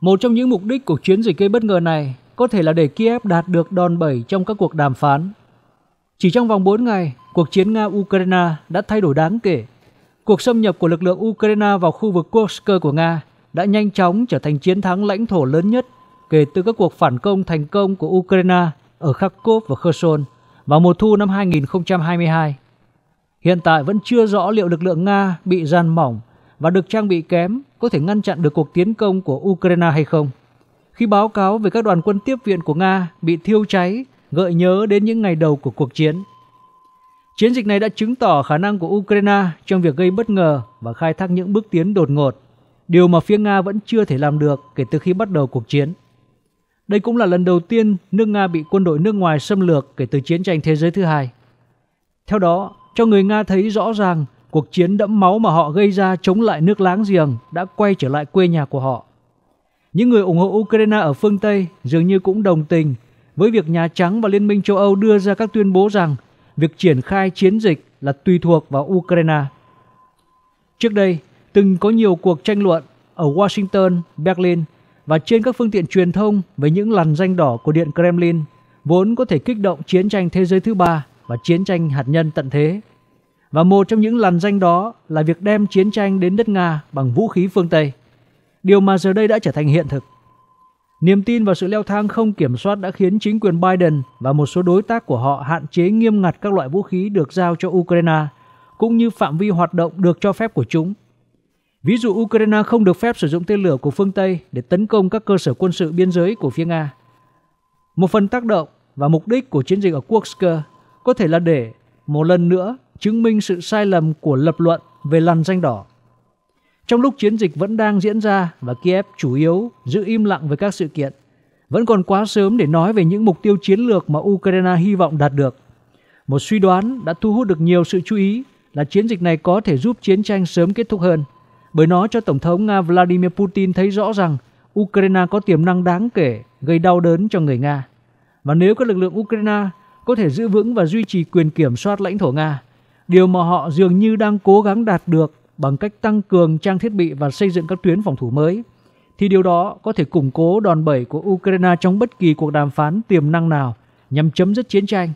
Một trong những mục đích của chiến dịch gây bất ngờ này có thể là để Kiev đạt được đòn bẩy trong các cuộc đàm phán. Chỉ trong vòng 4 ngày, cuộc chiến Nga-Ukraine đã thay đổi đáng kể. Cuộc xâm nhập của lực lượng Ukraine vào khu vực Kursk của Nga đã nhanh chóng trở thành chiến thắng lãnh thổ lớn nhất kể từ các cuộc phản công thành công của Ukraine ở Kharkov và Kherson vào mùa thu năm 2022. Hiện tại vẫn chưa rõ liệu lực lượng Nga bị gian mỏng và được trang bị kém có thể ngăn chặn được cuộc tiến công của Ukraine hay không. Khi báo cáo về các đoàn quân tiếp viện của Nga bị thiêu cháy, gợi nhớ đến những ngày đầu của cuộc chiến. Chiến dịch này đã chứng tỏ khả năng của Ukraine trong việc gây bất ngờ và khai thác những bước tiến đột ngột, điều mà phía Nga vẫn chưa thể làm được kể từ khi bắt đầu cuộc chiến. Đây cũng là lần đầu tiên nước Nga bị quân đội nước ngoài xâm lược kể từ chiến tranh thế giới thứ hai. Theo đó, cho người Nga thấy rõ ràng Cuộc chiến đẫm máu mà họ gây ra chống lại nước láng giềng đã quay trở lại quê nhà của họ. Những người ủng hộ Ukraine ở phương Tây dường như cũng đồng tình với việc Nhà Trắng và Liên minh châu Âu đưa ra các tuyên bố rằng việc triển khai chiến dịch là tùy thuộc vào Ukraine. Trước đây, từng có nhiều cuộc tranh luận ở Washington, Berlin và trên các phương tiện truyền thông về những lằn danh đỏ của Điện Kremlin vốn có thể kích động chiến tranh thế giới thứ ba và chiến tranh hạt nhân tận thế và một trong những làn danh đó là việc đem chiến tranh đến đất Nga bằng vũ khí phương Tây. Điều mà giờ đây đã trở thành hiện thực. Niềm tin vào sự leo thang không kiểm soát đã khiến chính quyền Biden và một số đối tác của họ hạn chế nghiêm ngặt các loại vũ khí được giao cho Ukraine, cũng như phạm vi hoạt động được cho phép của chúng. Ví dụ Ukraine không được phép sử dụng tên lửa của phương Tây để tấn công các cơ sở quân sự biên giới của phía Nga. Một phần tác động và mục đích của chiến dịch ở Kursk có thể là để một lần nữa chứng minh sự sai lầm của lập luận về lằn danh đỏ. Trong lúc chiến dịch vẫn đang diễn ra và Kiev chủ yếu giữ im lặng về các sự kiện, vẫn còn quá sớm để nói về những mục tiêu chiến lược mà Ukraine hy vọng đạt được. Một suy đoán đã thu hút được nhiều sự chú ý là chiến dịch này có thể giúp chiến tranh sớm kết thúc hơn, bởi nó cho Tổng thống Nga Vladimir Putin thấy rõ rằng Ukraine có tiềm năng đáng kể gây đau đớn cho người Nga. Và nếu các lực lượng Ukraine có thể giữ vững và duy trì quyền kiểm soát lãnh thổ Nga, điều mà họ dường như đang cố gắng đạt được bằng cách tăng cường trang thiết bị và xây dựng các tuyến phòng thủ mới, thì điều đó có thể củng cố đòn bẩy của Ukraine trong bất kỳ cuộc đàm phán tiềm năng nào nhằm chấm dứt chiến tranh.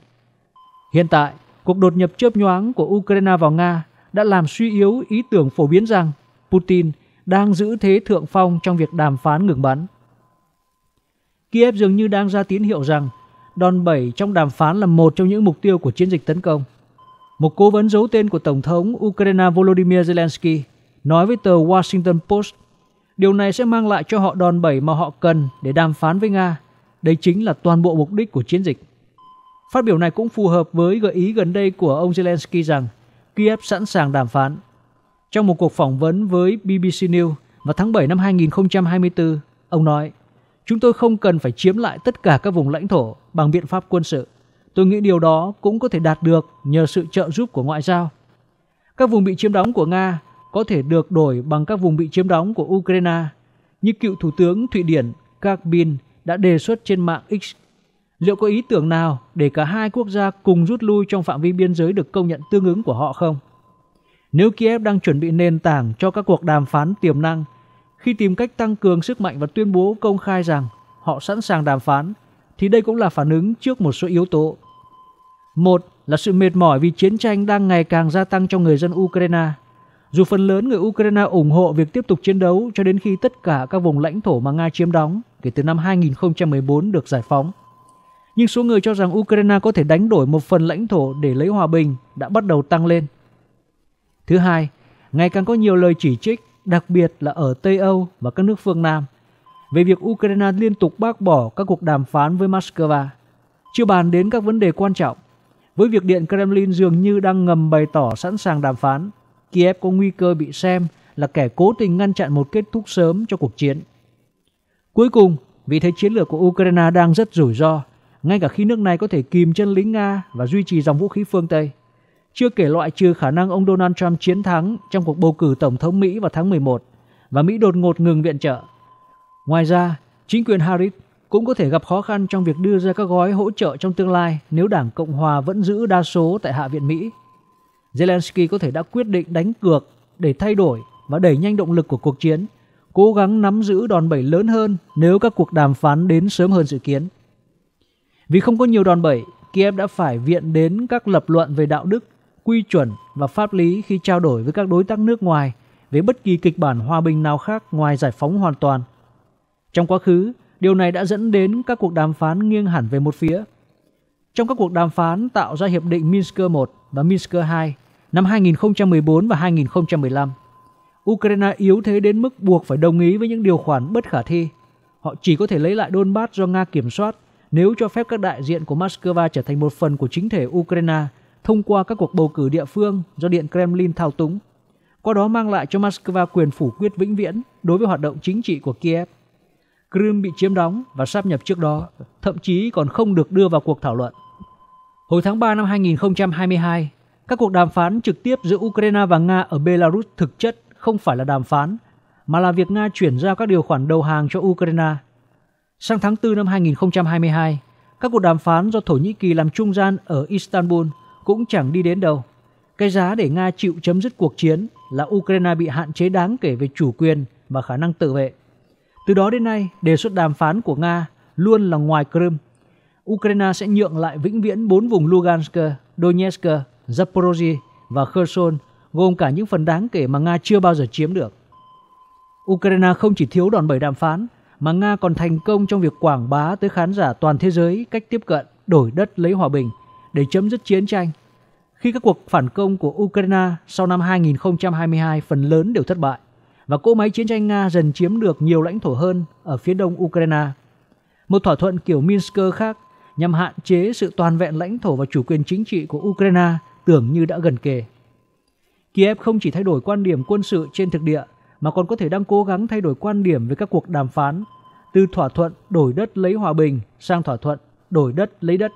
Hiện tại, cuộc đột nhập chớp nhoáng của Ukraine vào Nga đã làm suy yếu ý tưởng phổ biến rằng Putin đang giữ thế thượng phong trong việc đàm phán ngừng bắn. Kiev dường như đang ra tín hiệu rằng đòn bẩy trong đàm phán là một trong những mục tiêu của chiến dịch tấn công một cố vấn giấu tên của Tổng thống Ukraine Volodymyr Zelensky nói với tờ Washington Post điều này sẽ mang lại cho họ đòn bẩy mà họ cần để đàm phán với Nga. Đây chính là toàn bộ mục đích của chiến dịch. Phát biểu này cũng phù hợp với gợi ý gần đây của ông Zelensky rằng Kiev sẵn sàng đàm phán. Trong một cuộc phỏng vấn với BBC News vào tháng 7 năm 2024, ông nói Chúng tôi không cần phải chiếm lại tất cả các vùng lãnh thổ bằng biện pháp quân sự. Tôi nghĩ điều đó cũng có thể đạt được nhờ sự trợ giúp của ngoại giao. Các vùng bị chiếm đóng của Nga có thể được đổi bằng các vùng bị chiếm đóng của Ukraine, như cựu Thủ tướng Thụy Điển Carbin đã đề xuất trên mạng X. Liệu có ý tưởng nào để cả hai quốc gia cùng rút lui trong phạm vi biên giới được công nhận tương ứng của họ không? Nếu Kiev đang chuẩn bị nền tảng cho các cuộc đàm phán tiềm năng, khi tìm cách tăng cường sức mạnh và tuyên bố công khai rằng họ sẵn sàng đàm phán, thì đây cũng là phản ứng trước một số yếu tố. Một là sự mệt mỏi vì chiến tranh đang ngày càng gia tăng cho người dân Ukraine. Dù phần lớn người Ukraine ủng hộ việc tiếp tục chiến đấu cho đến khi tất cả các vùng lãnh thổ mà Nga chiếm đóng kể từ năm 2014 được giải phóng. Nhưng số người cho rằng Ukraine có thể đánh đổi một phần lãnh thổ để lấy hòa bình đã bắt đầu tăng lên. Thứ hai, ngày càng có nhiều lời chỉ trích, đặc biệt là ở Tây Âu và các nước phương Nam – về việc Ukraine liên tục bác bỏ các cuộc đàm phán với Moscow, chưa bàn đến các vấn đề quan trọng. Với việc Điện Kremlin dường như đang ngầm bày tỏ sẵn sàng đàm phán, Kiev có nguy cơ bị xem là kẻ cố tình ngăn chặn một kết thúc sớm cho cuộc chiến. Cuối cùng, vì thế chiến lược của Ukraine đang rất rủi ro, ngay cả khi nước này có thể kìm chân lính Nga và duy trì dòng vũ khí phương Tây. Chưa kể loại trừ khả năng ông Donald Trump chiến thắng trong cuộc bầu cử Tổng thống Mỹ vào tháng 11 và Mỹ đột ngột ngừng viện trợ. Ngoài ra, chính quyền Harris cũng có thể gặp khó khăn trong việc đưa ra các gói hỗ trợ trong tương lai nếu Đảng Cộng hòa vẫn giữ đa số tại Hạ viện Mỹ. Zelensky có thể đã quyết định đánh cược để thay đổi và đẩy nhanh động lực của cuộc chiến, cố gắng nắm giữ đòn bẩy lớn hơn nếu các cuộc đàm phán đến sớm hơn dự kiến. Vì không có nhiều đòn bẩy, Kiev đã phải viện đến các lập luận về đạo đức, quy chuẩn và pháp lý khi trao đổi với các đối tác nước ngoài về bất kỳ kịch bản hòa bình nào khác ngoài giải phóng hoàn toàn trong quá khứ, điều này đã dẫn đến các cuộc đàm phán nghiêng hẳn về một phía. Trong các cuộc đàm phán tạo ra Hiệp định Minsk I và Minsk II năm 2014 và 2015, Ukraine yếu thế đến mức buộc phải đồng ý với những điều khoản bất khả thi. Họ chỉ có thể lấy lại Donbass do Nga kiểm soát nếu cho phép các đại diện của Moscow trở thành một phần của chính thể Ukraine thông qua các cuộc bầu cử địa phương do Điện Kremlin thao túng, qua đó mang lại cho Moscow quyền phủ quyết vĩnh viễn đối với hoạt động chính trị của Kiev. Crimea bị chiếm đóng và sáp nhập trước đó, thậm chí còn không được đưa vào cuộc thảo luận. Hồi tháng 3 năm 2022, các cuộc đàm phán trực tiếp giữa Ukraine và Nga ở Belarus thực chất không phải là đàm phán, mà là việc Nga chuyển giao các điều khoản đầu hàng cho Ukraine. Sang tháng 4 năm 2022, các cuộc đàm phán do Thổ Nhĩ Kỳ làm trung gian ở Istanbul cũng chẳng đi đến đâu. Cái giá để Nga chịu chấm dứt cuộc chiến là Ukraine bị hạn chế đáng kể về chủ quyền và khả năng tự vệ. Từ đó đến nay, đề xuất đàm phán của Nga luôn là ngoài Crimea. Ukraine sẽ nhượng lại vĩnh viễn bốn vùng Lugansk, Donetsk, Zaporozhye và Kherson, gồm cả những phần đáng kể mà Nga chưa bao giờ chiếm được. Ukraine không chỉ thiếu đòn bẩy đàm phán, mà Nga còn thành công trong việc quảng bá tới khán giả toàn thế giới cách tiếp cận đổi đất lấy hòa bình để chấm dứt chiến tranh. Khi các cuộc phản công của Ukraine sau năm 2022 phần lớn đều thất bại, và cỗ máy chiến tranh Nga dần chiếm được nhiều lãnh thổ hơn ở phía đông Ukraine. Một thỏa thuận kiểu Minsk khác nhằm hạn chế sự toàn vẹn lãnh thổ và chủ quyền chính trị của Ukraine tưởng như đã gần kề. Kiev không chỉ thay đổi quan điểm quân sự trên thực địa mà còn có thể đang cố gắng thay đổi quan điểm về các cuộc đàm phán từ thỏa thuận đổi đất lấy hòa bình sang thỏa thuận đổi đất lấy đất.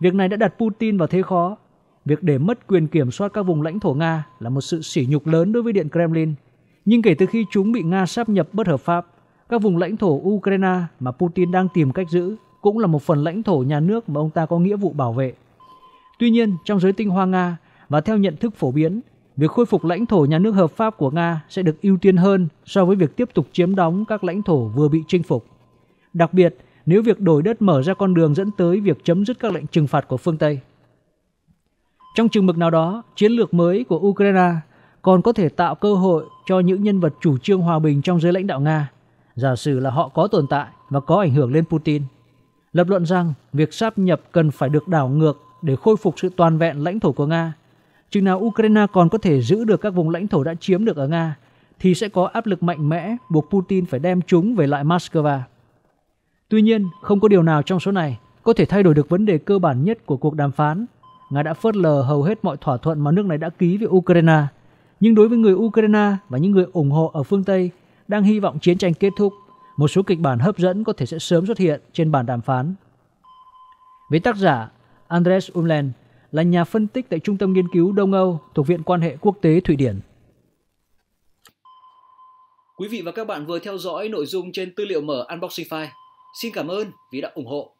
Việc này đã đặt Putin vào thế khó. Việc để mất quyền kiểm soát các vùng lãnh thổ Nga là một sự sỉ nhục lớn đối với Điện Kremlin – nhưng kể từ khi chúng bị Nga sáp nhập bất hợp pháp, các vùng lãnh thổ Ukraine mà Putin đang tìm cách giữ cũng là một phần lãnh thổ nhà nước mà ông ta có nghĩa vụ bảo vệ. Tuy nhiên, trong giới tinh hoa Nga và theo nhận thức phổ biến, việc khôi phục lãnh thổ nhà nước hợp pháp của Nga sẽ được ưu tiên hơn so với việc tiếp tục chiếm đóng các lãnh thổ vừa bị chinh phục. Đặc biệt, nếu việc đổi đất mở ra con đường dẫn tới việc chấm dứt các lệnh trừng phạt của phương Tây. Trong trường mực nào đó, chiến lược mới của Ukraine còn có thể tạo cơ hội cho những nhân vật chủ trương hòa bình trong giới lãnh đạo Nga, giả sử là họ có tồn tại và có ảnh hưởng lên Putin. Lập luận rằng việc sáp nhập cần phải được đảo ngược để khôi phục sự toàn vẹn lãnh thổ của Nga. Chừng nào Ukraine còn có thể giữ được các vùng lãnh thổ đã chiếm được ở Nga, thì sẽ có áp lực mạnh mẽ buộc Putin phải đem chúng về lại Moscow. Tuy nhiên, không có điều nào trong số này có thể thay đổi được vấn đề cơ bản nhất của cuộc đàm phán. Nga đã phớt lờ hầu hết mọi thỏa thuận mà nước này đã ký với Ukraine – nhưng đối với người Ukraine và những người ủng hộ ở phương Tây đang hy vọng chiến tranh kết thúc, một số kịch bản hấp dẫn có thể sẽ sớm xuất hiện trên bàn đàm phán. Với tác giả Andres Umland là nhà phân tích tại Trung tâm Nghiên cứu Đông Âu thuộc Viện Quan hệ Quốc tế Thụy Điển. Quý vị và các bạn vừa theo dõi nội dung trên tư liệu mở Unboxing File. Xin cảm ơn vì đã ủng hộ